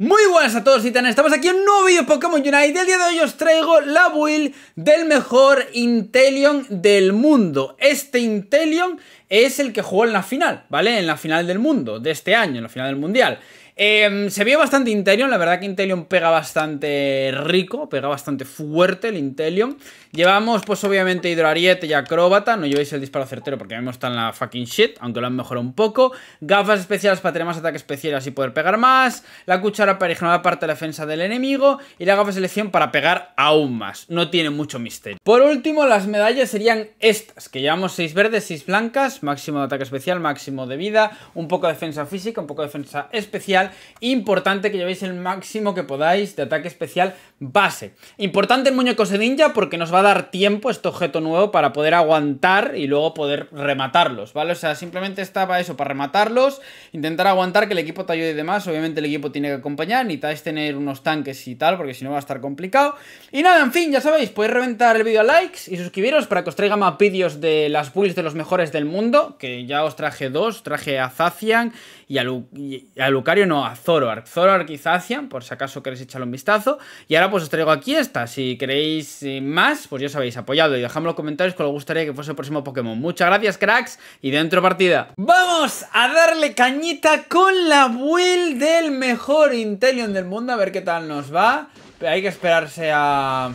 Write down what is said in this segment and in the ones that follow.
Muy buenas a todos tan, estamos aquí en un nuevo vídeo Pokémon Unite y el día de hoy os traigo la build del mejor Intelion del mundo Este Intelion es el que jugó en la final, ¿vale? En la final del mundo, de este año, en la final del mundial Em, se vio bastante Intelion, la verdad que Intelion pega bastante rico, pega bastante fuerte el Intelion. Llevamos pues obviamente Hidroariete y Acróbata, no llevéis el disparo certero porque a mí me está en la fucking shit, aunque lo han mejorado un poco. Gafas especiales para tener más ataque especial y así poder pegar más. La cuchara para la parte de defensa del enemigo. Y la gafa de selección para pegar aún más. No tiene mucho misterio. Por último, las medallas serían estas, que llevamos 6 verdes, 6 blancas, máximo de ataque especial, máximo de vida, un poco de defensa física, un poco de defensa especial Importante que llevéis el máximo que podáis de ataque especial base. Importante el muñeco de ninja porque nos va a dar tiempo este objeto nuevo para poder aguantar y luego poder rematarlos, ¿vale? O sea, simplemente estaba eso, para rematarlos, intentar aguantar que el equipo te ayude y demás. Obviamente el equipo tiene que acompañar, necesitáis tener unos tanques y tal, porque si no va a estar complicado. Y nada, en fin, ya sabéis, podéis reventar el vídeo a likes y suscribiros para que os traiga más vídeos de las bullies de los mejores del mundo, que ya os traje dos, traje a Zacian y a, y a Lucario, no, a Zoroark. Zoroark y Zacian, por si acaso queréis echarle un vistazo. Y ahora pues os traigo aquí esta. Si queréis eh, más, pues ya sabéis, habéis apoyado. Y dejadme en los comentarios que os gustaría que fuese el próximo Pokémon. Muchas gracias, cracks. Y dentro partida. ¡Vamos a darle cañita con la build del mejor Intelion del mundo! A ver qué tal nos va. hay que esperarse a...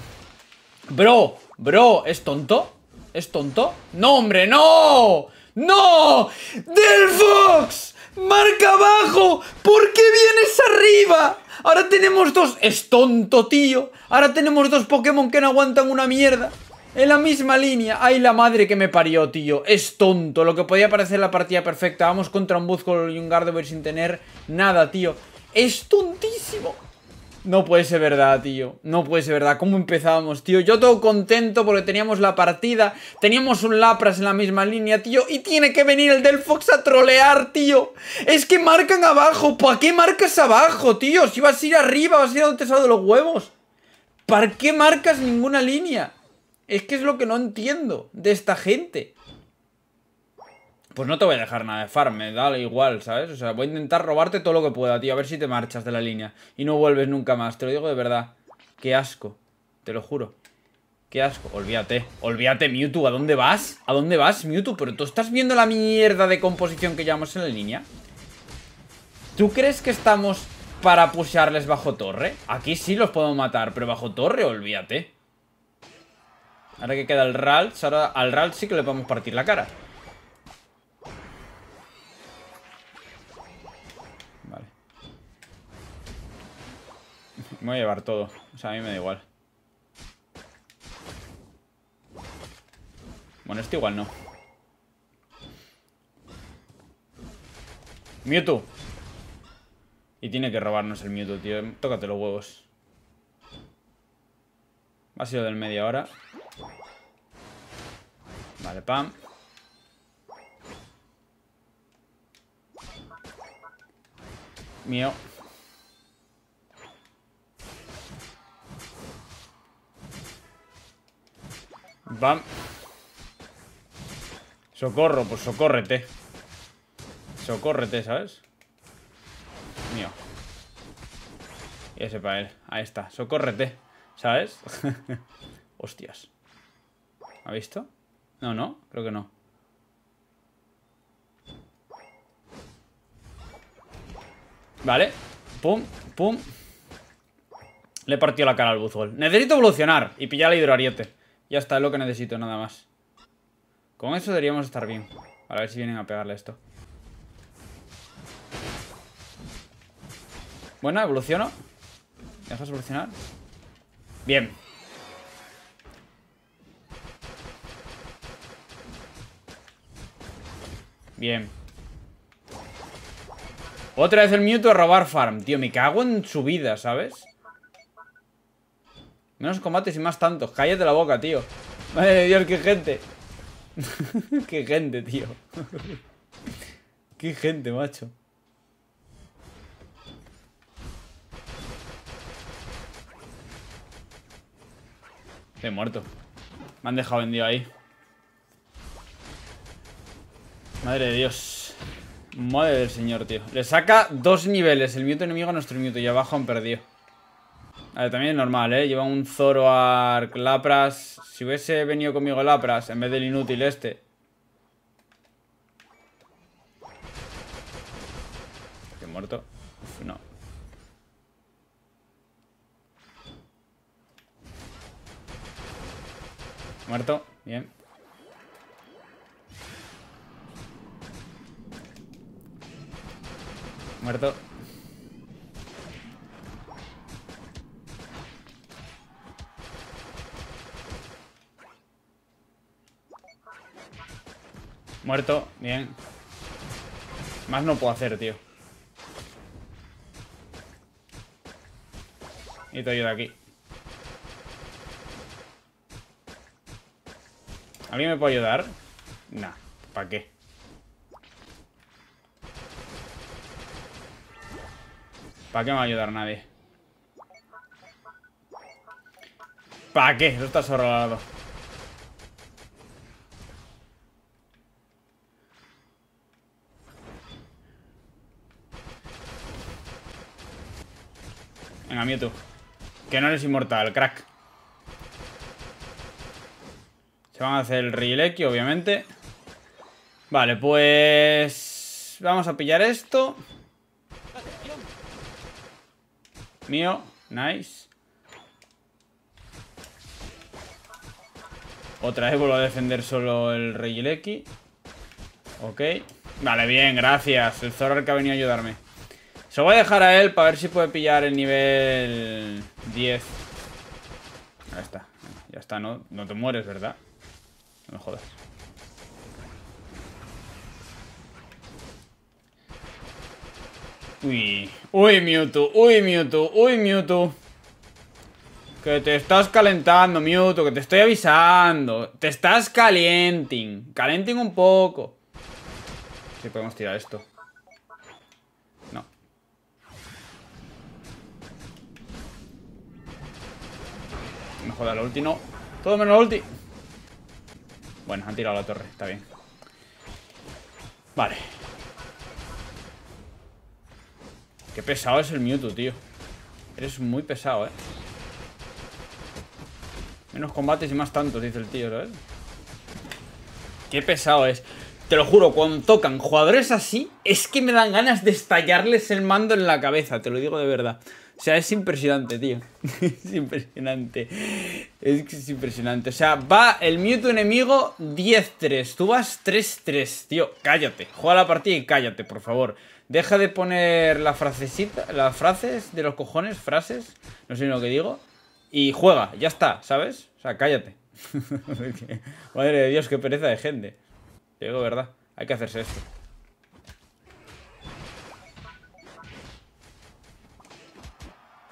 Bro, bro, ¿es tonto? ¿Es tonto? ¡No, hombre, no! ¡No! ¡Del Fox! ¡Marca abajo! ¿Por qué vienes arriba? Ahora tenemos dos... Es tonto, tío. Ahora tenemos dos Pokémon que no aguantan una mierda. En la misma línea. ¡Ay, la madre que me parió, tío! Es tonto. Lo que podía parecer la partida perfecta. Vamos contra un Buzz y un Gardevoir sin tener nada, tío. Es tontísimo. No puede ser verdad, tío. No puede ser verdad. ¿Cómo empezábamos, tío? Yo todo contento porque teníamos la partida. Teníamos un Lapras en la misma línea, tío. Y tiene que venir el del Fox a trolear, tío. Es que marcan abajo. ¿Para qué marcas abajo, tío? Si vas a ir arriba, vas a ir a donde te los huevos. ¿Para qué marcas ninguna línea? Es que es lo que no entiendo de esta gente pues no te voy a dejar nada de farm, me da igual, ¿sabes? O sea, voy a intentar robarte todo lo que pueda, tío, a ver si te marchas de la línea y no vuelves nunca más, te lo digo de verdad. Qué asco, te lo juro. Qué asco, olvídate, olvídate Mewtwo, ¿a dónde vas? ¿A dónde vas Mewtwo? Pero tú estás viendo la mierda de composición que llevamos en la línea. ¿Tú crees que estamos para pushearles bajo torre? Aquí sí los puedo matar, pero bajo torre, olvídate. Ahora que queda el Ralts, ahora al Ralts sí que le podemos partir la cara. Me voy a llevar todo. O sea, a mí me da igual. Bueno, este igual no. Mewtwo. Y tiene que robarnos el Mewtwo, tío. Tócate los huevos. Ha sido del media hora. Vale, pam. Mío. Bam. Socorro, pues socórrete. Socórrete, ¿sabes? Mío. Y ese para él. Ahí está. Socórrete. ¿Sabes? Hostias. ¿Ha visto? No, no. Creo que no. Vale. Pum, pum. Le partió la cara al buzol. Necesito evolucionar y pillar el hidroariete. Ya está, es lo que necesito, nada más. Con eso deberíamos estar bien. A ver si vienen a pegarle esto. Bueno, evoluciono. ¿Me dejas evolucionar? Bien. Bien. Otra vez el Mewtwo a robar farm. Tío, me cago en su vida, ¿sabes? Menos combates y más tantos. Cállate la boca, tío. Madre de Dios, qué gente. qué gente, tío. qué gente, macho. he muerto. Me han dejado vendido ahí. Madre de Dios. Madre del señor, tío. Le saca dos niveles. El miuto enemigo a nuestro miuto. Y abajo han perdido. A ver, también es normal, ¿eh? Lleva un Zoroark, Lapras... Si hubiese venido conmigo Lapras en vez del inútil este... ¿Qué muerto? Uf, no. Muerto, bien. Muerto. Muerto, bien. Más no puedo hacer, tío. Y te ayuda aquí. ¿Alguien me puede ayudar? Nah, ¿para qué? ¿Para qué me va a ayudar nadie? ¿Para qué? No estás Venga, Mewtwo. Que no eres inmortal, crack. Se van a hacer el rileki obviamente. Vale, pues... Vamos a pillar esto. Mío. Nice. Otra vez vuelvo a defender solo el rileki Ok. Vale, bien, gracias. El Zorar que ha venido a ayudarme. Se lo voy a dejar a él para ver si puede pillar el nivel 10. Ahí está. Ya está, no, no te mueres, ¿verdad? No me jodas. Uy, uy Mewtwo, uy Mewtwo, uy Mewtwo Que te estás calentando Mewtwo, que te estoy avisando Te estás calienting, calienting un poco Si podemos tirar esto Joder, el último Todo menos la ulti. Bueno, han tirado la torre, está bien. Vale. Qué pesado es el Mewtwo, tío. Eres muy pesado, eh. Menos combates y más tantos, dice el tío, ¿sabes? Qué pesado es te lo juro, cuando tocan jugadores así, es que me dan ganas de estallarles el mando en la cabeza, te lo digo de verdad. O sea, es impresionante, tío. es impresionante. Es que es impresionante. O sea, va el Mewtwo enemigo 10-3. Tú vas 3-3, tío. Cállate. Juega la partida y cállate, por favor. Deja de poner la frasecita, las frases de los cojones, frases. No sé lo que digo. Y juega, ya está, ¿sabes? O sea, cállate. Madre de Dios, qué pereza de gente. Llego, verdad. Hay que hacerse esto.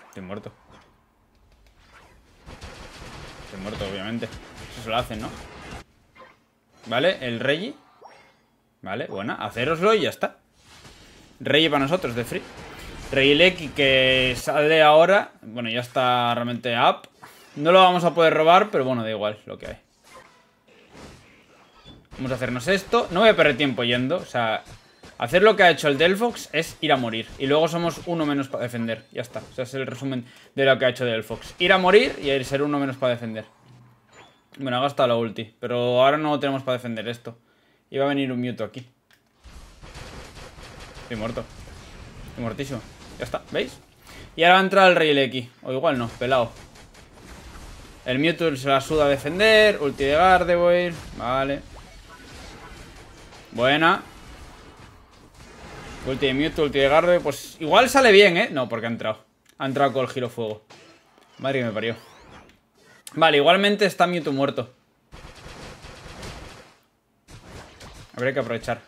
Estoy muerto. Estoy muerto, obviamente. Eso lo hacen, ¿no? Vale, el Reggie. Vale, buena. Haceroslo y ya está. rey para nosotros, de free. Reileki que sale ahora. Bueno, ya está realmente up. No lo vamos a poder robar, pero bueno, da igual lo que hay. Vamos a hacernos esto. No voy a perder tiempo yendo. O sea, hacer lo que ha hecho el Delfox es ir a morir. Y luego somos uno menos para defender. Ya está. O sea, es el resumen de lo que ha hecho Delfox. Ir a morir y ser uno menos para defender. Bueno, ha gastado la ulti. Pero ahora no tenemos para defender esto. Y va a venir un Mewtwo aquí. Estoy muerto. Estoy muertísimo. Ya está, ¿veis? Y ahora va a entrar el Rey Leki. O igual no, pelado. El Mewtwo se la suda a defender. Ulti de Gardevoir. Vale. Buena. Ulti de Mewtwo, ulti de Garde. Pues igual sale bien, ¿eh? No, porque ha entrado. Ha entrado con el giro fuego. Madre que me parió. Vale, igualmente está Mewtwo muerto. Habría que aprovechar.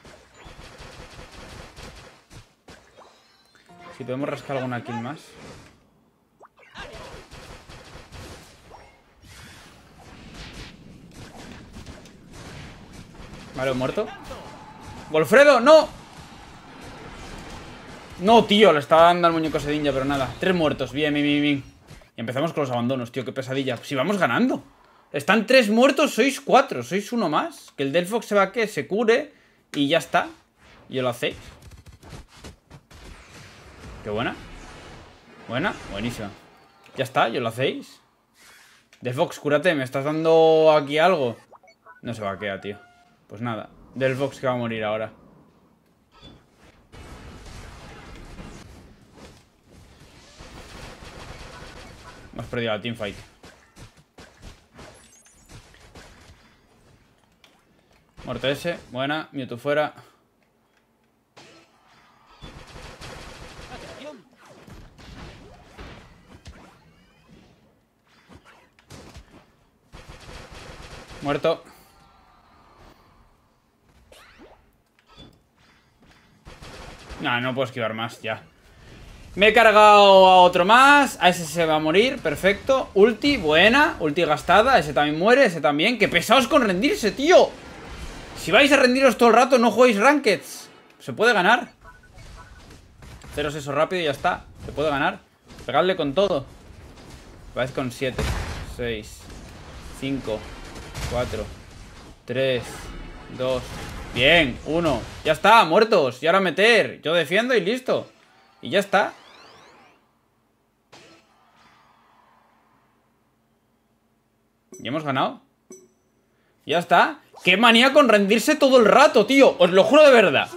Si podemos rascar alguna kill más. Vale, muerto. ¡Golfredo, no! No, tío, le estaba dando al muñeco ninja pero nada. Tres muertos, bien, bien, bien, bien. Y empezamos con los abandonos, tío, qué pesadilla. Si vamos ganando. Están tres muertos, sois cuatro, sois uno más. Que el Delfox se va que se cure y ya está. Y lo hacéis. Qué buena. Buena, buenísima. Ya está, yo lo hacéis. Delfox, cúrate, me estás dando aquí algo. No se va a tío. Pues nada. Del Fox que va a morir ahora. Hemos perdido la teamfight. Muerto ese. Buena. Mewtwo fuera. Muerto. No, no puedo esquivar más, ya. Me he cargado a otro más. A ese se va a morir, perfecto. Ulti, buena. Ulti gastada. Ese también muere, ese también. ¡Qué pesados con rendirse, tío! Si vais a rendiros todo el rato, no jugáis rankeds. Se puede ganar. Haceros eso rápido y ya está. Se puede ganar. Pegadle con todo. Vais con 7, 6, 5, 4, 3, 2, Bien, uno. Ya está, muertos. Y ahora meter. Yo defiendo y listo. Y ya está. ¿Y hemos ganado? Ya está. ¡Qué manía con rendirse todo el rato, tío! Os lo juro de verdad.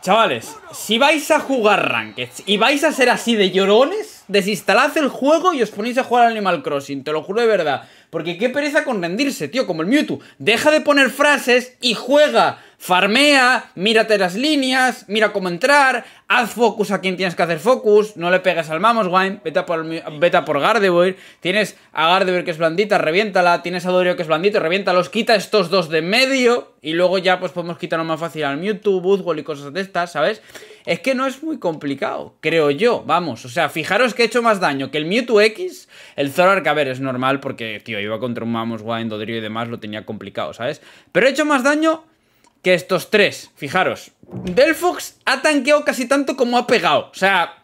Chavales, si vais a jugar Ranked y vais a ser así de llorones, desinstalad el juego y os ponéis a jugar al Animal Crossing, te lo juro de verdad. Porque qué pereza con rendirse, tío, como el Mewtwo. Deja de poner frases y juega. Farmea, mírate las líneas, mira cómo entrar, haz focus a quien tienes que hacer focus, no le pegas al Mamoswine, vete por, por Gardevoir, tienes a Gardevoir que es blandita, reviéntala, tienes a Dorio que es blandito, reviéntalos, quita estos dos de medio y luego ya pues podemos quitarlo más fácil al Mewtwo, Buzzwall y cosas de estas, ¿sabes? Es que no es muy complicado, creo yo. Vamos, o sea, fijaros que he hecho más daño que el Mewtwo X. El Zorark a ver, es normal porque, tío, iba contra un Mamos, Wine, Dodrio y demás, lo tenía complicado, ¿sabes? Pero he hecho más daño que estos tres, fijaros. Delfox ha tanqueado casi tanto como ha pegado. O sea,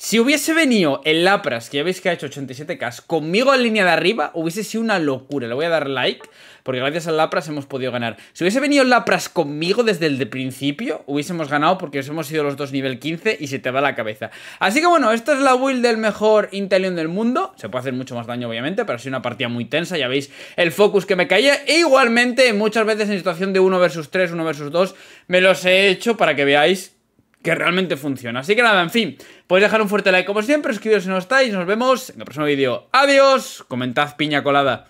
si hubiese venido el Lapras, que ya veis que ha hecho 87k, conmigo en línea de arriba, hubiese sido una locura. Le voy a dar like, porque gracias al Lapras hemos podido ganar. Si hubiese venido el Lapras conmigo desde el principio, hubiésemos ganado porque hemos ido los dos nivel 15 y se te va la cabeza. Así que bueno, esta es la build del mejor Intelion del mundo. Se puede hacer mucho más daño, obviamente, pero ha sido una partida muy tensa. Ya veis el focus que me caía. E igualmente, muchas veces en situación de 1 versus 3, 1 versus 2, me los he hecho para que veáis que realmente funciona. Así que nada, en fin, podéis dejar un fuerte like como siempre, suscribiros si no estáis, nos vemos en el próximo vídeo. Adiós, comentad piña colada.